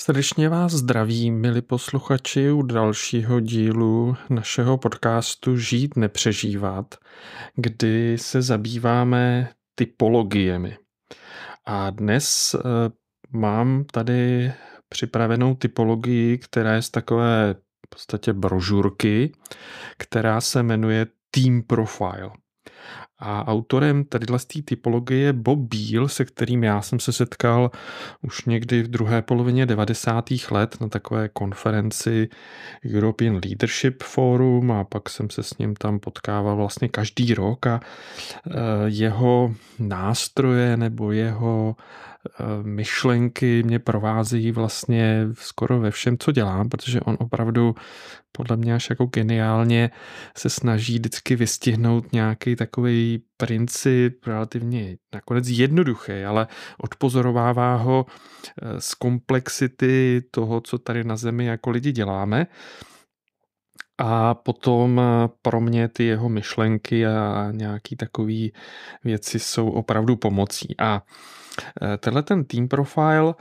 Srdečně vás zdravím, milí posluchači, u dalšího dílu našeho podcastu Žít nepřežívat, kdy se zabýváme typologiemi. A dnes eh, mám tady připravenou typologii, která je z takové v podstatě brožurky, která se jmenuje Team Profile. A autorem tady té typologie je Bob Beal, se kterým já jsem se setkal už někdy v druhé polovině 90. let na takové konferenci European Leadership Forum a pak jsem se s ním tam potkával vlastně každý rok a eh, jeho nástroje nebo jeho Eh, myšlenky mě provází vlastně skoro ve všem, co dělám, protože on opravdu podle mě až jako geniálně se snaží vždycky vystihnout nějaký takový princip relativně nakonec jednoduchý, ale odpozorovává ho eh, z komplexity toho, co tady na Zemi jako lidi děláme a potom eh, pro mě ty jeho myšlenky a nějaký takové věci jsou opravdu pomocí. A eh, tenhle ten team profile,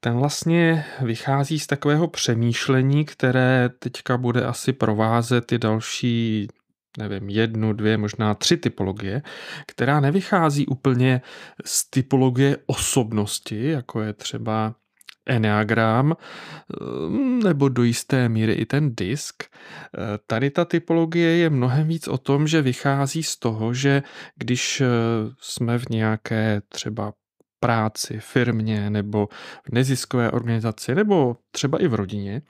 ten vlastně vychází z takového přemýšlení, které teďka bude asi provázet ty další nevím, jednu, dvě, možná tři typologie, která nevychází úplně z typologie osobnosti, jako je třeba Enneagram, eh, nebo do jisté míry i ten disk. Eh, tady ta typologie je mnohem víc o tom, že vychází z toho, že když eh, jsme v nějaké třeba práci, firmě nebo v neziskové organizaci nebo třeba i v rodině,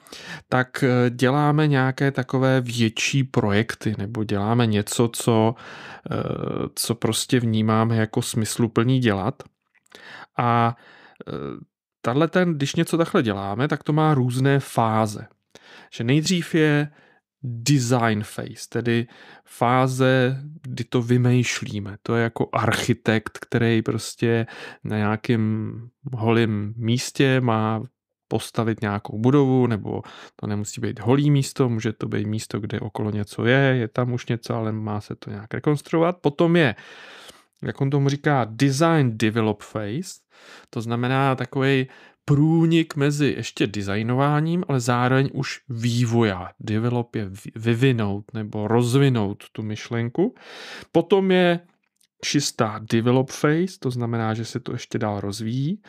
tak děláme nějaké takové větší projekty nebo děláme něco, co, co prostě vnímáme jako smysluplný dělat. A tahle ten, když něco takhle děláme, tak to má různé fáze. Že nejdřív je design phase, tedy fáze, kdy to vymýšlíme. To je jako architekt, který prostě na nějakém holém místě má postavit nějakou budovu, nebo to nemusí být holý místo, může to být místo, kde okolo něco je, je tam už něco, ale má se to nějak rekonstruovat. Potom je uh, jak on tomu říká, design develop phase, to znamená takový průnik mezi ještě designováním, ale zároveň už vývoja. Develop je vyvinout nebo rozvinout tu myšlenku. Potom je čistá develop phase, to znamená, že se to ještě dál rozvíjí.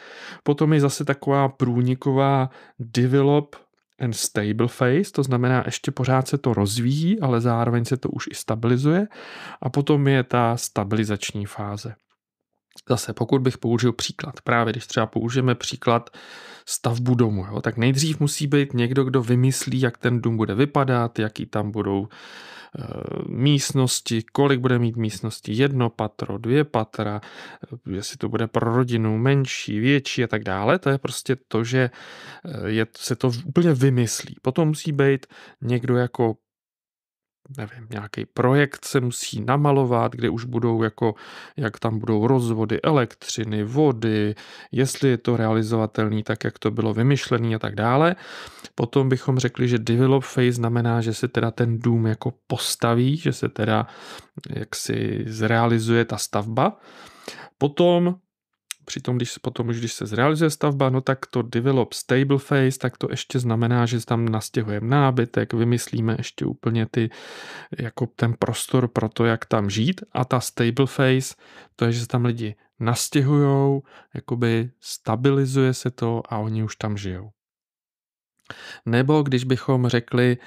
Potom je zase taková průniková develop and stable phase, to znamená ještě pořád se to rozvíjí, ale zároveň se to už i stabilizuje a potom je ta stabilizační fáze. Zase, pokud bych použil příklad, právě když třeba použijeme příklad stavbu domu, jo, tak nejdřív musí být někdo, kdo vymyslí, jak ten dům bude vypadat, jaký tam budou e, místnosti, kolik bude mít místnosti, jedno patro, dvě patra, eh, jestli to bude pro rodinu menší, větší a tak dále. To je prostě to, že eh, je, se to úplně vymyslí. Potom musí být někdo jako nevím, nějaký projekt se musí namalovat, kde už budou jako, jak tam budou rozvody elektřiny, vody, jestli je to realizovatelný tak, jak to bylo vymyšlený a tak dále. Potom bychom řekli, že develop phase znamená, že se teda ten dům jako postaví, že se teda jak si zrealizuje ta stavba. Potom Přitom, když se potom už když se zrealizuje stavba, no tak to develop stable phase, tak to ještě znamená, že tam nastěhujeme nábytek, vymyslíme ještě úplně ty, jako ten prostor pro to, jak tam žít a ta stable phase, to je, že se tam lidi nastěhujou, jakoby stabilizuje se to a oni už tam žijou. Nebo když bychom řekli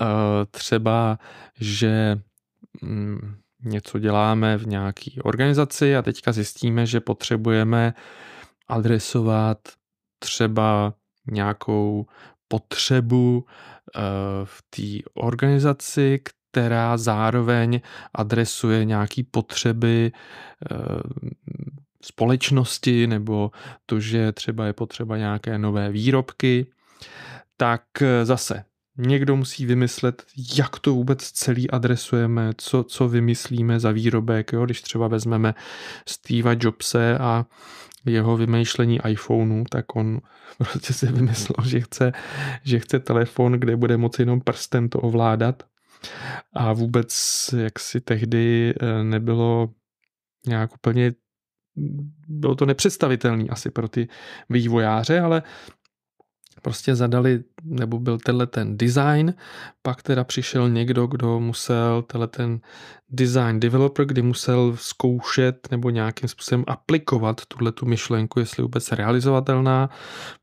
uh, třeba, že mm, něco děláme v nějaké organizaci a teďka zjistíme, že potřebujeme adresovat třeba nějakou potřebu eh, v té organizaci, která zároveň adresuje nějaké potřeby eh, společnosti nebo to, že třeba je potřeba nějaké nové výrobky, tak eh, zase Někdo musí vymyslet, jak to vůbec celý adresujeme, co, co vymyslíme za výrobek, jo? když třeba vezmeme Stevea Jobse a jeho vymýšlení iPhoneu, tak on prostě si vymyslel, že chce, že chce telefon, kde bude moci jenom prstem to ovládat a vůbec jak si tehdy eh, nebylo nějak úplně bylo to nepředstavitelné asi pro ty vývojáře, ale prostě zadali, nebo byl tenhle ten design, pak teda přišel někdo, kdo musel tenhle ten design developer, kdy musel zkoušet nebo nějakým způsobem aplikovat tuhle tu myšlenku, jestli vůbec realizovatelná.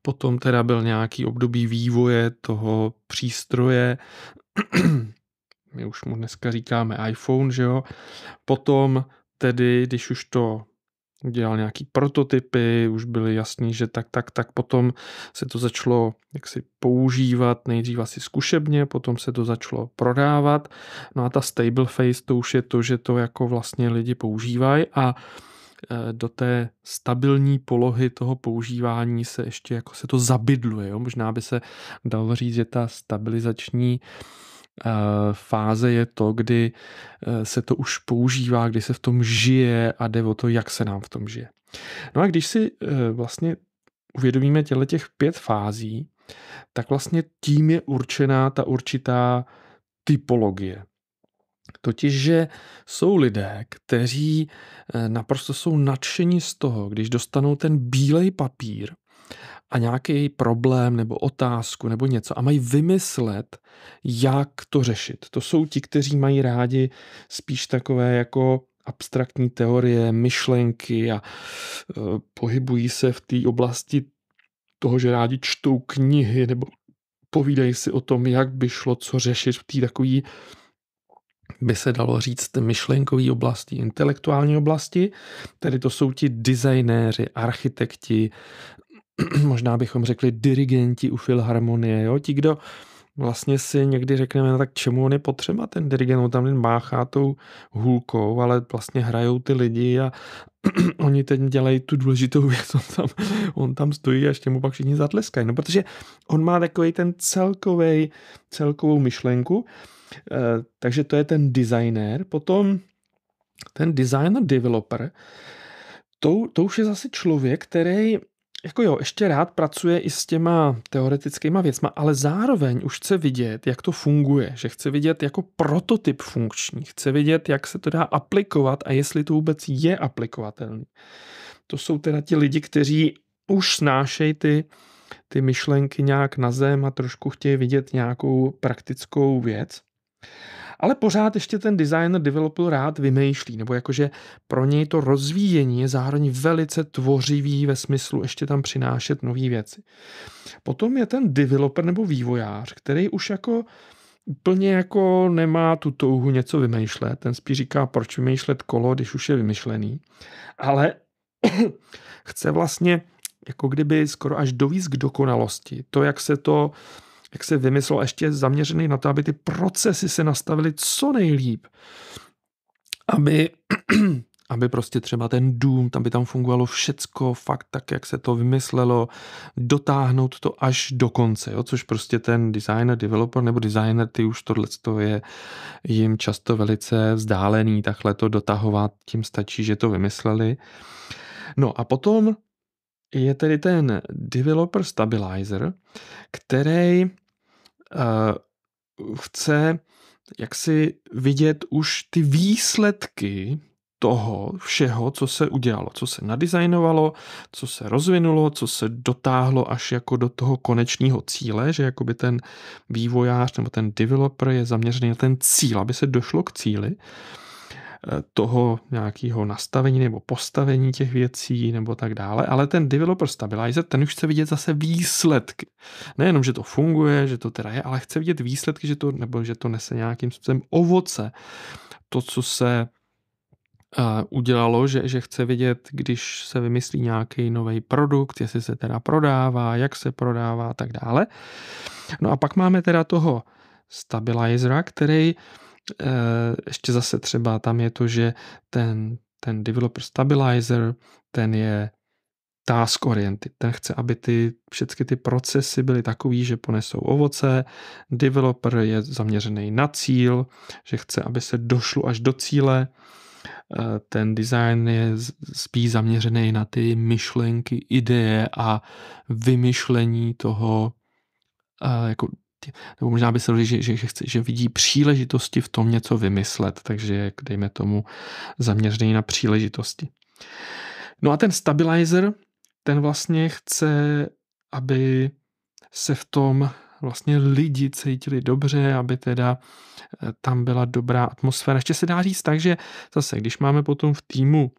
Potom teda byl nějaký období vývoje toho přístroje, my už mu dneska říkáme iPhone, že jo. Potom tedy, když už to dělal nějaký prototypy, už byly jasný, že tak, tak, tak. Potom se to začalo jaksi používat nejdřív asi zkušebně, potom se to začalo prodávat. No a ta stable phase to už je to, že to jako vlastně lidi používají a e, do té stabilní polohy toho používání se ještě jako se to zabydluje. Jo? Možná by se dalo říct, že ta stabilizační uh, Eh, fáze je to, kdy eh, se to už používá, kdy se v tom žije a jde o to, jak se nám v tom žije. No a když si eh, vlastně uvědomíme těle těch pět fází, tak vlastně tím je určená ta určitá typologie. Totiž, že jsou lidé, kteří naprosto jsou nadšení z toho, když dostanou ten bílej papír a nějaký problém nebo otázku nebo něco a mají vymyslet, jak to řešit. To jsou ti, kteří mají rádi spíš takové jako abstraktní teorie, myšlenky a e, pohybují se v té oblasti toho, že rádi čtou knihy nebo povídají si o tom, jak by šlo co řešit v té takové, by se dalo říct, myšlenkové oblasti, intelektuální oblasti. Tedy to jsou ti designéři, architekti, možná bychom řekli dirigenti u filharmonie, jo? ti, kdo vlastně si někdy řekneme, no tak čemu on je potřeba ten dirigent, on tam jen máchá tou hůlkou, ale vlastně hrajou ty lidi a oni teď dělají tu důležitou věc, on tam, on tam stojí a ještě mu pak všichni zatleskají, no protože on má takový ten celkový, celkovou myšlenku, eh, takže to je ten designer. potom ten designer developer, to, to už je zase člověk, který jako jo, ještě rád pracuje i s těma teoretickýma věcma, ale zároveň už chce vidět, jak to funguje, že chce vidět jako prototyp funkční, chce vidět, jak se to dá aplikovat a jestli to vůbec je aplikovatelný. To jsou teda ti lidi, kteří už snášejí ty, ty myšlenky nějak na zem a trošku chtějí vidět nějakou praktickou věc. Ale pořád ještě ten designer, developer rád vymýšlí, nebo jakože pro něj to rozvíjení je zároveň velice tvořivý ve smyslu ještě tam přinášet nové věci. Potom je ten developer nebo vývojář, který už jako úplně jako nemá tu touhu něco vymýšlet. Ten spíš říká, proč vymýšlet kolo, když už je vymyšlený. Ale chce vlastně jako kdyby skoro až dovíz k dokonalosti. To, jak se to jak se vymyslel, ještě zaměřený na to, aby ty procesy se nastavily co nejlíp. Aby, aby prostě třeba ten dům, tam by tam fungovalo všecko fakt tak, jak se to vymyslelo, dotáhnout to až do konce, jo? což prostě ten designer, developer nebo designer, ty už tohle je jim často velice vzdálený, takhle to dotahovat, tím stačí, že to vymysleli. No a potom je tedy ten developer stabilizer, který Eh, chce jak si vidět už ty výsledky toho všeho, co se udělalo, co se nadizajnovalo, co se rozvinulo, co se dotáhlo až jako do toho konečního cíle, že jakoby ten vývojář nebo ten developer je zaměřený na ten cíl, aby se došlo k cíli. Uh, Eh, toho nějakého nastavení nebo postavení těch věcí nebo tak dále, ale ten developer stabilizer, ten už chce vidět zase výsledky. Nejenom, že to funguje, že to teda je, ale chce vidět výsledky, že to, nebo že to nese nějakým způsobem ovoce. To, co se eh, udělalo, že, že chce vidět, když se vymyslí nějaký nový produkt, jestli se teda prodává, jak se prodává a tak dále. No a pak máme teda toho stabilizera, který Eh, ještě zase třeba tam je to, že ten, ten developer stabilizer, ten je task oriented. Ten chce, aby ty, všechny ty procesy byly takový, že ponesou ovoce, developer je zaměřený na cíl, že chce, aby se došlo až do cíle, eh, ten design je spíš zaměřený na ty myšlenky, ideje a vymyšlení toho eh, jako nebo možná by se řekl, že, že, že, že vidí příležitosti v tom něco vymyslet, takže dejme tomu zaměřený na příležitosti. No a ten stabilizer, ten vlastně chce, aby se v tom vlastně lidi cítili dobře, aby teda eh, tam byla dobrá atmosféra. Ještě se dá říct tak, že zase, když máme potom v týmu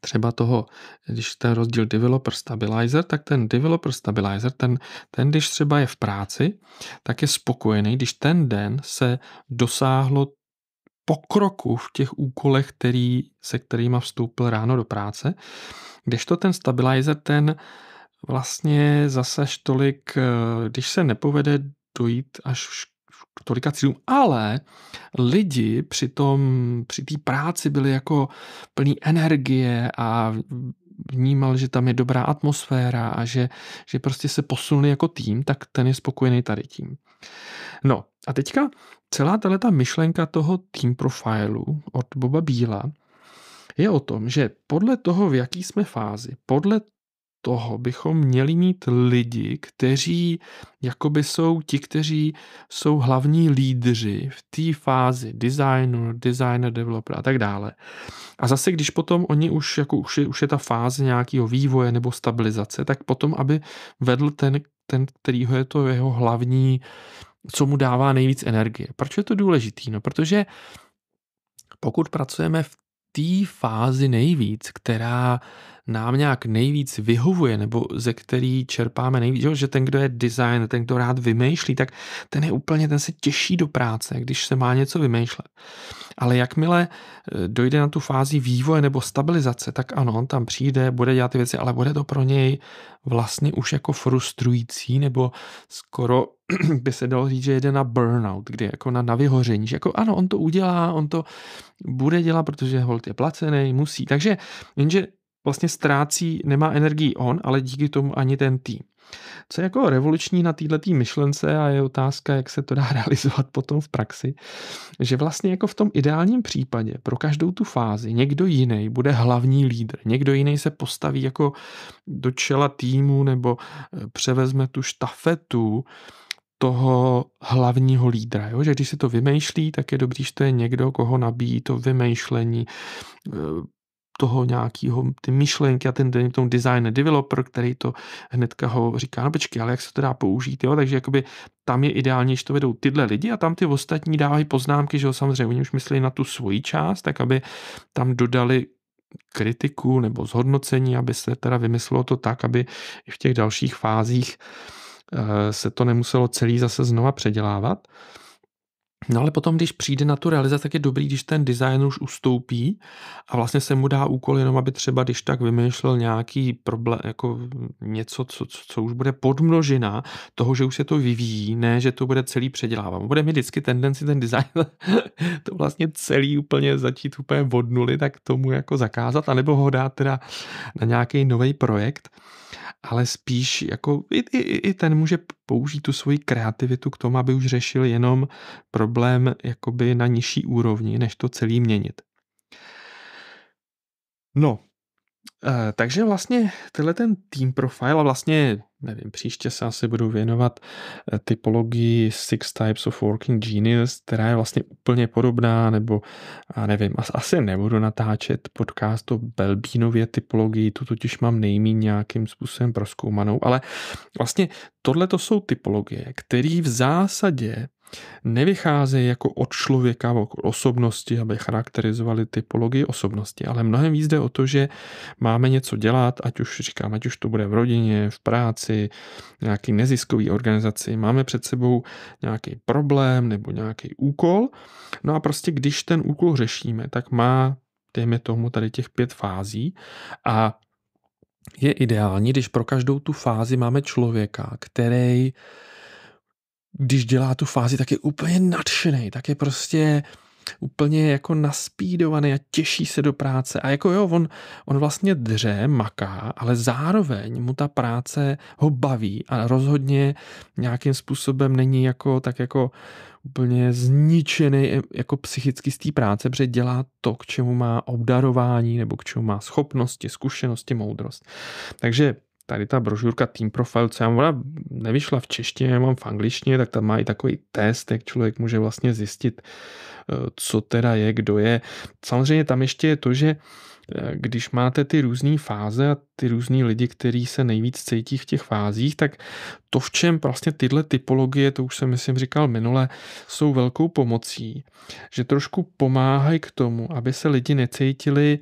třeba toho, když ten rozdíl developer stabilizer, tak ten developer stabilizer, ten, ten když třeba je v práci, tak je spokojený, když ten den se dosáhlo pokroku v těch úkolech, který, se kterými vstoupil ráno do práce, když to ten stabilizer, ten vlastně zase tolik, eh, když se nepovede dojít až k tolika cílům, ale lidi při tom, při té práci byli jako plní energie a vnímal, že tam je dobrá atmosféra a že, že prostě se posunuli jako tým, tak ten je spokojený tady tím. No a teďka celá ta myšlenka toho team profilu od Boba Bíla je o tom, že podle toho, v jaký jsme fázi, podle toho bychom měli mít lidi, kteří jakoby jsou ti, kteří jsou hlavní lídři v té fázi designu, designer, developer a tak dále. A zase, když potom oni už, jako už je, už je ta fáze nějakého vývoje nebo stabilizace, tak potom, aby vedl ten, ten kterýho je to jeho hlavní, co mu dává nejvíc energie. Proč je to důležitý? No, protože pokud pracujeme v té fázi nejvíc, která nám nějak nejvíc vyhovuje, nebo ze který čerpáme nejvíc, že ten, kdo je design, ten, kdo rád vymýšlí, tak ten je úplně, ten se těší do práce, když se má něco vymýšlet. Ale jakmile eh, dojde na tu fázi vývoje nebo stabilizace, tak ano, on tam přijde, bude dělat ty věci, ale bude to pro něj vlastně už jako frustrující, nebo skoro by se dalo říct, že jede na burnout, kdy jako na, na vyhoření, že jako ano, on to udělá, on to bude dělat, protože hold je placený, musí. Takže jenže vlastně ztrácí, nemá energii on, ale díky tomu ani ten tým. Co je jako revoluční na této myšlence a je otázka, jak se to dá realizovat potom v praxi, že vlastně jako v tom ideálním případě pro každou tu fázi někdo jiný bude hlavní lídr, někdo jiný se postaví jako do čela týmu nebo eh, převezme tu štafetu, toho hlavního lídra. Jo? Že když se to vymýšlí, tak je dobrý, že to je někdo, koho nabíjí to vymýšlení, eh, toho nějakého, ty myšlenky a ten, ten tomu design developer, který to hnedka ho říká, no počkej, ale jak se to dá použít, jo? takže jakoby tam je ideálně, že to vedou tyhle lidi a tam ty ostatní dávají poznámky, že jo, samozřejmě oni už myslí na tu svoji část, tak aby tam dodali kritiku nebo zhodnocení, aby se teda vymyslelo to tak, aby i v těch dalších fázích eh, se to nemuselo celý zase znova předělávat. No ale potom, když přijde na tu realizaci, tak je dobrý, když ten design už ustoupí a vlastně se mu dá úkol jenom, aby třeba když tak vymýšlel nějaký problém, jako něco, co, co už bude podmnožina toho, že už se to vyvíjí, ne, že to bude celý předělávat. Bude mít vždycky tendenci ten design to vlastně celý úplně začít úplně od nuly, tak tomu jako zakázat, anebo ho dát teda na nějaký nový projekt ale spíš jako i, i, i ten může použít tu svoji kreativitu k tomu, aby už řešil jenom pro problém jakoby na nižší úrovni, než to celý měnit. No, eh, takže vlastně tenhle ten team profile a vlastně, nevím, příště se asi budu věnovat eh, typologii Six Types of Working Genius, která je vlastně úplně podobná, nebo a nevím, asi nebudu natáčet podcast o Belbínově typologii, tu totiž mám nejmín nějakým způsobem proskoumanou, ale vlastně tohle to jsou typologie, které v zásadě nevycházejí jako od člověka, v od osobnosti, aby charakterizovali typologii osobnosti, ale mnohem víc jde o to, že máme něco dělat, ať už říkám, ať už to bude v rodině, v práci, nějaký neziskový organizaci, máme před sebou nějaký problém nebo nějaký úkol, no a prostě když ten úkol řešíme, tak má dejme tomu tady těch pět fází a je ideální, když pro každou tu fázi máme člověka, který když dělá tu fázi, tak je úplně nadšený, tak je prostě úplně jako naspídovaný a těší se do práce. A jako jo, on, on vlastně dře, maká, ale zároveň mu ta práce ho baví a rozhodně nějakým způsobem není jako tak jako úplně zničený eh, jako psychicky z té práce, protože dělá to, k čemu má obdarování nebo k čemu má schopnosti, zkušenosti, moudrost. Takže tady ta brožurka Team Profile, co já mám, ona nevyšla v češtině, já mám v angličtině, tak tam má i takový test, jak člověk může vlastně zjistit, eh, co teda je, kdo je. Samozřejmě tam ještě je to, že eh, když máte ty různé fáze a ty různý lidi, kteří se nejvíc cítí v těch fázích, tak to, v čem vlastně tyhle typologie, to už jsem myslím říkal minule, jsou velkou pomocí, že trošku pomáhají k tomu, aby se lidi necítili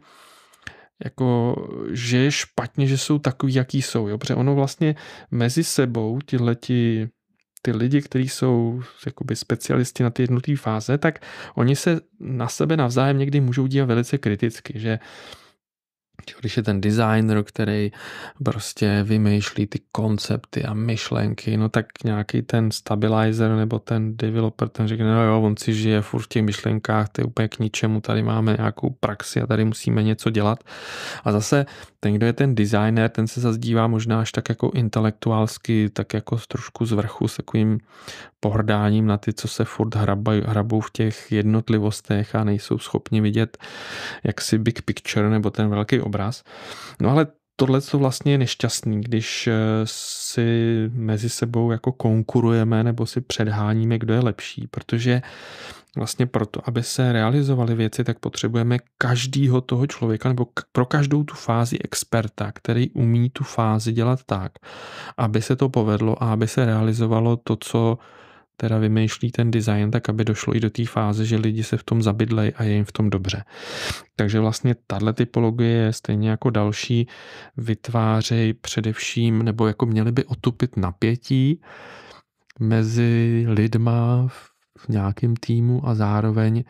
jako, že je špatně, že jsou takový, jaký jsou, jo? protože ono vlastně mezi sebou tyhleti ty lidi, kteří jsou jakoby specialisti na ty jednotlivé fáze, tak oni se na sebe navzájem někdy můžou dívat velice kriticky, že uh, když je ten designer, který prostě vymýšlí ty koncepty a myšlenky, no tak nějaký ten stabilizer nebo ten developer, ten řekne, no jo, on si žije furt v těch myšlenkách, to je úplně k ničemu, tady máme nějakou praxi a tady musíme něco dělat. A zase ten, kdo je ten designer, ten se zazdívá možná až tak jako intelektuálsky, tak jako trošku z vrchu s takovým pohrdáním na ty, co se furt hrabaj, hrabou v těch jednotlivostech a nejsou schopni vidět jaksi big picture nebo ten velký obraz. No ale tohle to vlastně je nešťastný, když eh, si mezi sebou jako konkurujeme nebo si předháníme, kdo je lepší, protože vlastně proto, aby se realizovaly věci, tak potřebujeme každýho toho člověka nebo pro každou tu fázi experta, který umí tu fázi dělat tak, aby se to povedlo a aby se realizovalo to, co teda vymýšlí ten design tak, aby došlo i do té fáze, že lidi se v tom zabydlejí a je jim v tom dobře. Takže vlastně tahle typologie je stejně jako další vytvářejí především, nebo jako měli by otupit napětí mezi lidma v nějakém týmu a zároveň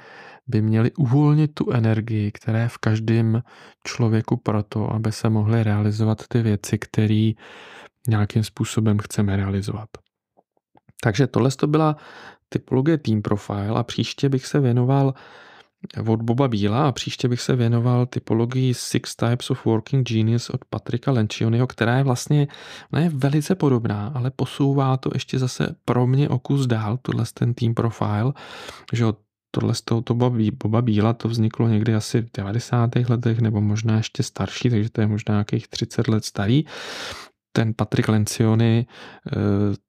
by měli uvolnit tu energii, která je v každém člověku proto, aby se mohly realizovat ty věci, které nějakým způsobem chceme realizovat. Takže tohle to byla typologie Team Profile a příště bych se věnoval od Boba Bíla a příště bych se věnoval typologii Six Types of Working Genius od Patrika Lencioniho, která je vlastně ne, velice podobná, ale posouvá to ještě zase pro mě o kus dál, tohle ten team profile, že tohle z toho to Boba Bíla to vzniklo někdy asi v 90. letech nebo možná ještě starší, takže to je možná nějakých 30 let starý ten Patrick Lencioni eh,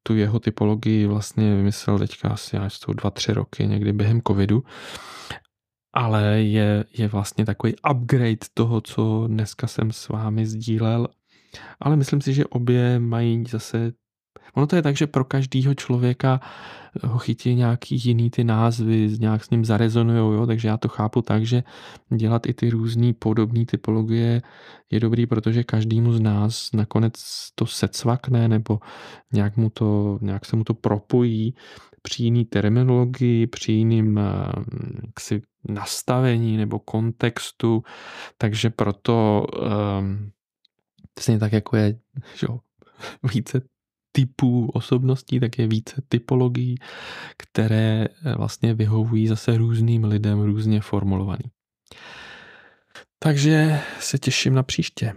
tu jeho typologii vlastně vymyslel teďka asi až jsou dva, tři roky někdy během covidu, ale je, je vlastně takový upgrade toho, co dneska jsem s vámi sdílel ale myslím si, že obě mají zase Ono to je tak, že pro každého člověka eh, ho chytí nějaký jiný ty názvy, nějak s ním zarezonujou, jo? takže já to chápu tak, že dělat i ty různé podobné typologie je dobrý, protože každému z nás nakonec to secvakne nebo nějak, mu to, nějak se mu to propojí při jiný terminologii, při jiným eh, ksi, nastavení nebo kontextu, takže proto um, ehm, stejně tak, jako je že jo, více typů osobností, tak je více typologií, které eh, vlastně vyhovují zase různým lidem různě formulovaný. Takže se těším na příště.